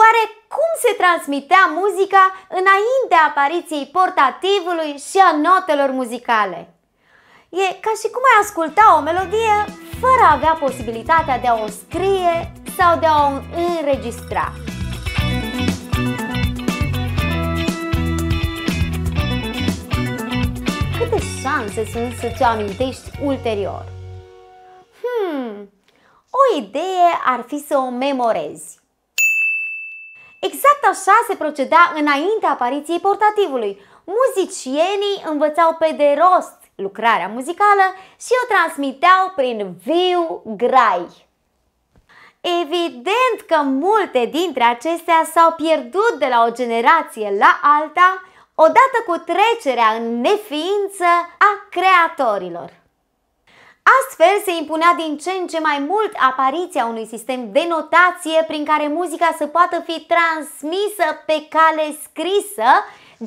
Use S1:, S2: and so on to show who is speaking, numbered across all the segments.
S1: Oare cum se transmitea muzica înaintea apariției portativului și a notelor muzicale? E ca și cum ai asculta o melodie fără a avea posibilitatea de a o scrie sau de a o înregistra. Câte șanse sunt să ți-o amintești ulterior? Hmm, o idee ar fi să o memorezi. Exact așa se proceda înaintea apariției portativului. Muzicienii învățau pe de rost lucrarea muzicală și o transmiteau prin viu grai. Evident că multe dintre acestea s-au pierdut de la o generație la alta, odată cu trecerea în neființă a creatorilor. Astfel se impunea din ce în ce mai mult apariția unui sistem de notație prin care muzica să poată fi transmisă pe cale scrisă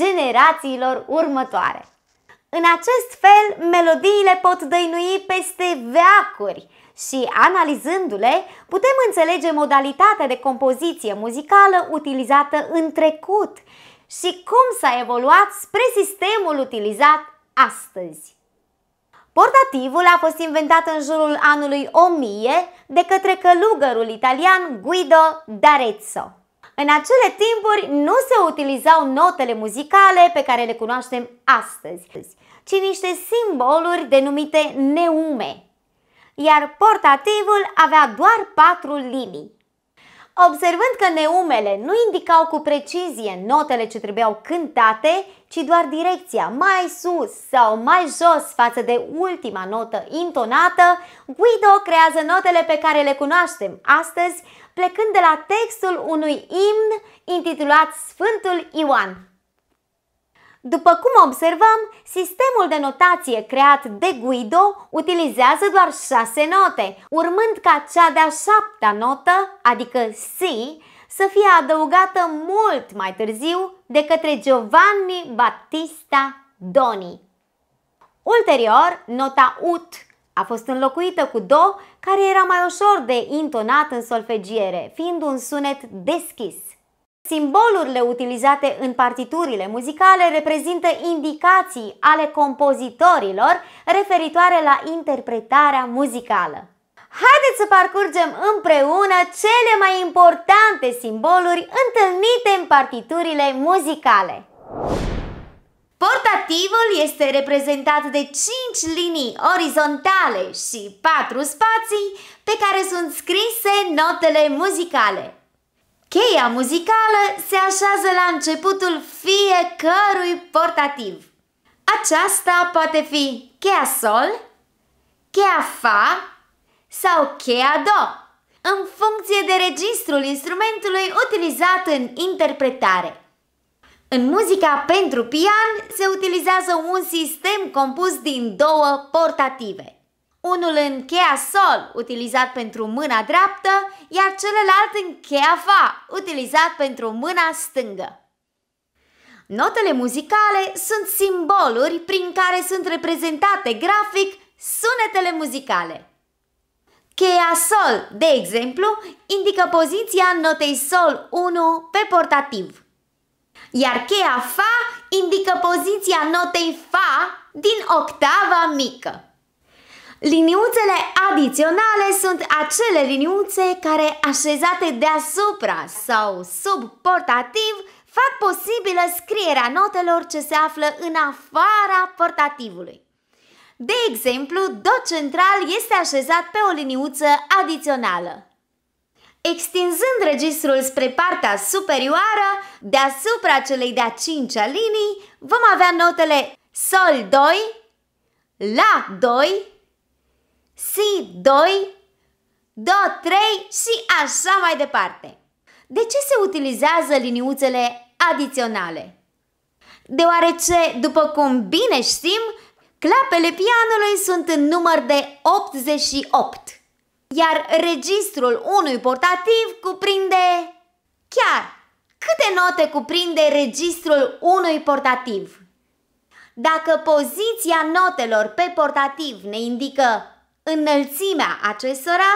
S1: generațiilor următoare. În acest fel, melodiile pot dăinui peste veacuri și, analizându-le, putem înțelege modalitatea de compoziție muzicală utilizată în trecut și cum s-a evoluat spre sistemul utilizat astăzi. Portativul a fost inventat în jurul anului 1000 de către călugărul italian Guido d'Arezzo. În acele timpuri nu se utilizau notele muzicale pe care le cunoaștem astăzi, ci niște simboluri denumite neume, iar portativul avea doar patru linii. Observând că neumele nu indicau cu precizie notele ce trebuiau cântate, ci doar direcția mai sus sau mai jos față de ultima notă intonată, Guido creează notele pe care le cunoaștem astăzi, plecând de la textul unui imn intitulat Sfântul Ioan. După cum observăm, sistemul de notație creat de Guido utilizează doar șase note, urmând ca cea de-a șaptea notă, adică C, să fie adăugată mult mai târziu de către Giovanni Battista Doni. Ulterior, nota ut a fost înlocuită cu do, care era mai ușor de intonat în solfegiere, fiind un sunet deschis. Simbolurile utilizate în partiturile muzicale reprezintă indicații ale compozitorilor referitoare la interpretarea muzicală. Haideți să parcurgem împreună cele mai importante simboluri întâlnite în partiturile muzicale. Portativul este reprezentat de 5 linii orizontale și 4 spații pe care sunt scrise notele muzicale. Cheia muzicală se așează la începutul fiecărui portativ. Aceasta poate fi cheia sol, cheia fa sau cheia do, în funcție de registrul instrumentului utilizat în interpretare. În muzica pentru pian se utilizează un sistem compus din două portative. Unul în cheia sol, utilizat pentru mâna dreaptă, iar celălalt în cheia fa, utilizat pentru mâna stângă. Notele muzicale sunt simboluri prin care sunt reprezentate grafic sunetele muzicale. Cheia sol, de exemplu, indică poziția notei sol 1 pe portativ. Iar cheia fa indică poziția notei fa din octava mică. Liniuțele adiționale sunt acele liniuțe care, așezate deasupra sau sub portativ, fac posibilă scrierea notelor ce se află în afara portativului. De exemplu, do central este așezat pe o liniuță adițională. Extinzând registrul spre partea superioară, deasupra celei de-a cincea linii, vom avea notele Sol 2, La 2, si, doi, do, trei și așa mai departe. De ce se utilizează liniuțele adiționale? Deoarece, după cum bine știm, clapele pianului sunt în număr de 88, iar registrul unui portativ cuprinde... Chiar, câte note cuprinde registrul unui portativ? Dacă poziția notelor pe portativ ne indică înălțimea acestora,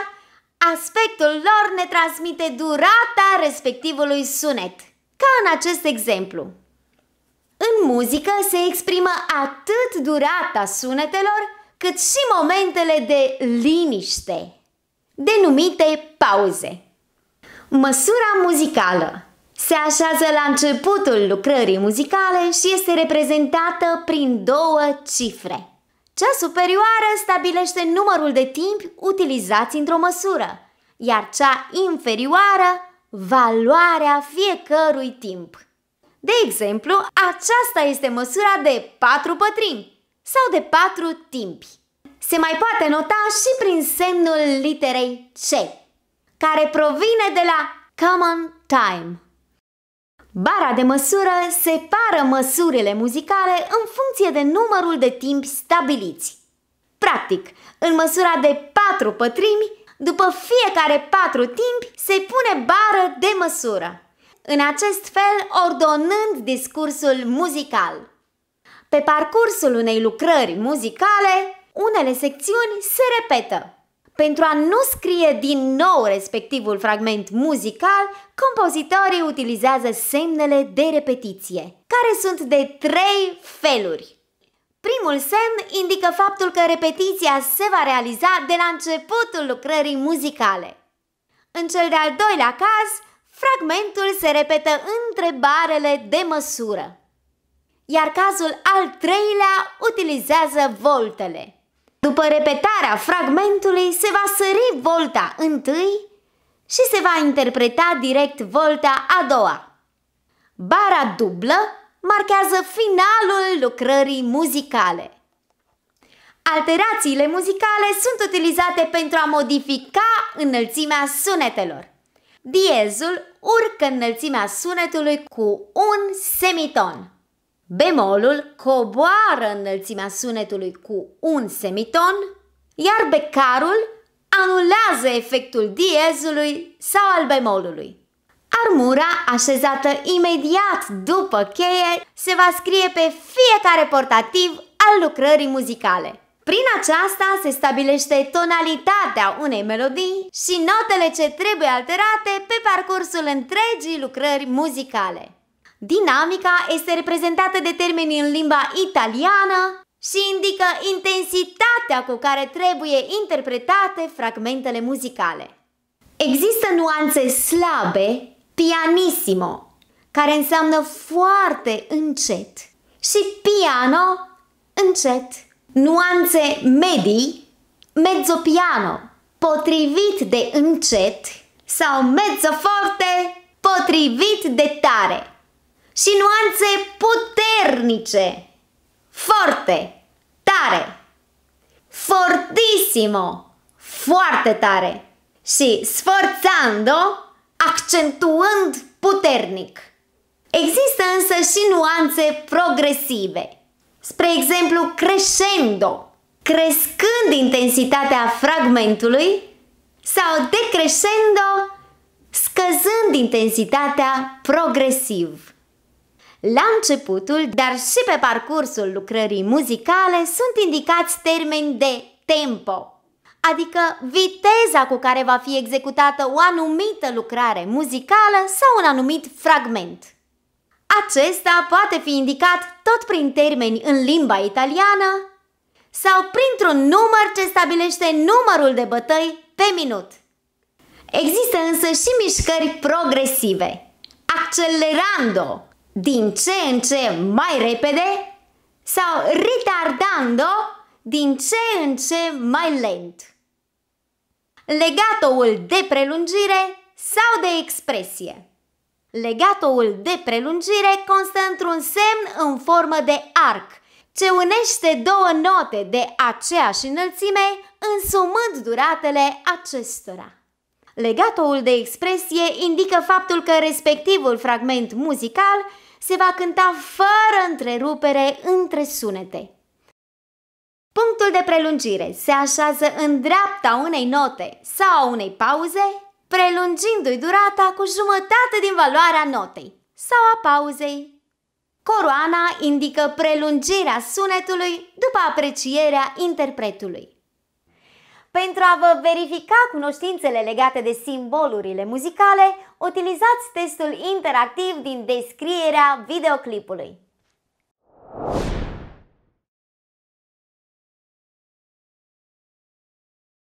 S1: aspectul lor ne transmite durata respectivului sunet, ca în acest exemplu. În muzică se exprimă atât durata sunetelor, cât și momentele de liniște, denumite pauze. Măsura muzicală se așează la începutul lucrării muzicale și este reprezentată prin două cifre. Cea superioară stabilește numărul de timp utilizați într-o măsură, iar cea inferioară valoarea fiecărui timp. De exemplu, aceasta este măsura de 4 pătrimi sau de 4 timpi. Se mai poate nota și prin semnul literei C, care provine de la common time. Bara de măsură separă măsurile muzicale în funcție de numărul de timp stabiliți. Practic, în măsura de 4 pătrimi, după fiecare patru timpi se pune bară de măsură, în acest fel ordonând discursul muzical. Pe parcursul unei lucrări muzicale, unele secțiuni se repetă, pentru a nu scrie din nou respectivul fragment muzical, compozitorii utilizează semnele de repetiție, care sunt de trei feluri. Primul semn indică faptul că repetiția se va realiza de la începutul lucrării muzicale. În cel de-al doilea caz, fragmentul se repetă întrebarele de măsură. Iar cazul al treilea utilizează voltele. După repetarea fragmentului, se va sări volta întâi și se va interpreta direct volta a doua. Bara dublă marchează finalul lucrării muzicale. Alterațiile muzicale sunt utilizate pentru a modifica înălțimea sunetelor. Diezul urcă înălțimea sunetului cu un semiton. Bemolul coboară înălțimea sunetului cu un semiton, iar becarul anulează efectul diezului sau al bemolului. Armura, așezată imediat după cheie, se va scrie pe fiecare portativ al lucrării muzicale. Prin aceasta se stabilește tonalitatea unei melodii și notele ce trebuie alterate pe parcursul întregii lucrări muzicale. Dinamica este reprezentată de termeni în limba italiană și indică intensitatea cu care trebuie interpretate fragmentele muzicale. Există nuanțe slabe, pianissimo, care înseamnă foarte încet, și piano, încet. Nuanțe medii, mezzo piano, potrivit de încet, sau mezzo forte, potrivit de tare și nuanțe puternice, forte, tare, fortissimo, foarte tare și sforțando, accentuând puternic. Există însă și nuanțe progresive, spre exemplu crescendo, crescând intensitatea fragmentului sau decrescendo, scăzând intensitatea progresiv. La începutul, dar și pe parcursul lucrării muzicale, sunt indicați termeni de tempo, adică viteza cu care va fi executată o anumită lucrare muzicală sau un anumit fragment. Acesta poate fi indicat tot prin termeni în limba italiană sau printr-un număr ce stabilește numărul de bătăi pe minut. Există însă și mișcări progresive, accelerando, din ce în ce mai repede sau ritardando din ce în ce mai lent. Legatoul de prelungire sau de expresie. Legatoul de prelungire constă într-un semn în formă de arc, ce unește două note de aceeași înălțime, însumând duratele acestora. Legatoul de expresie indică faptul că respectivul fragment muzical se va cânta fără întrerupere între sunete. Punctul de prelungire se așează în dreapta unei note sau unei pauze, prelungindu-i durata cu jumătate din valoarea notei sau a pauzei. Coroana indică prelungirea sunetului după aprecierea interpretului. Pentru a vă verifica cunoștințele legate de simbolurile muzicale, utilizați testul interactiv din descrierea videoclipului.